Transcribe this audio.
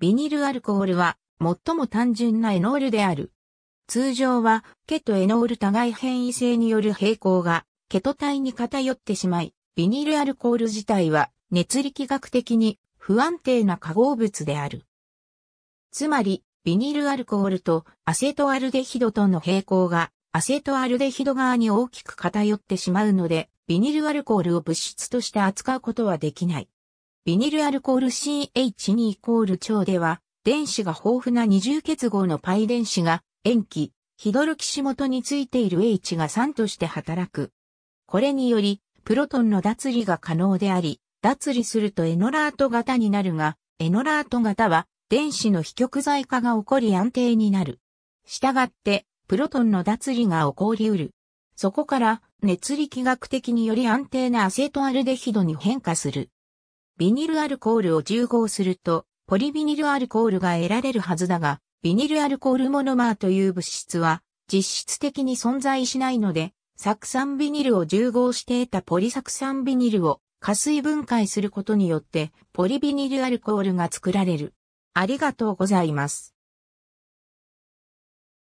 ビニルアルコールは最も単純なエノールである。通常は、ケとエノール互い変異性による平行が、ケト体に偏ってしまい、ビニルアルコール自体は、熱力学的に不安定な化合物である。つまり、ビニルアルコールとアセトアルデヒドとの平行が、アセトアルデヒド側に大きく偏ってしまうので、ビニルアルコールを物質として扱うことはできない。ビニルアルコール CH2 イコール腸では、電子が豊富な二重結合のパイ電子が、塩基、ヒドルキシ元についている H が3として働く。これにより、プロトンの脱離が可能であり、脱離するとエノラート型になるが、エノラート型は電子の非極材化が起こり安定になる。したがって、プロトンの脱離が起こりうる。そこから熱力学的により安定なアセトアルデヒドに変化する。ビニルアルコールを重合すると、ポリビニルアルコールが得られるはずだが、ビニルアルコールモノマーという物質は、実質的に存在しないので、酢酸ビニルを重合して得たポリ酢酸ビニルを加水分解することによって、ポリビニルアルコールが作られる。ありがとうございます。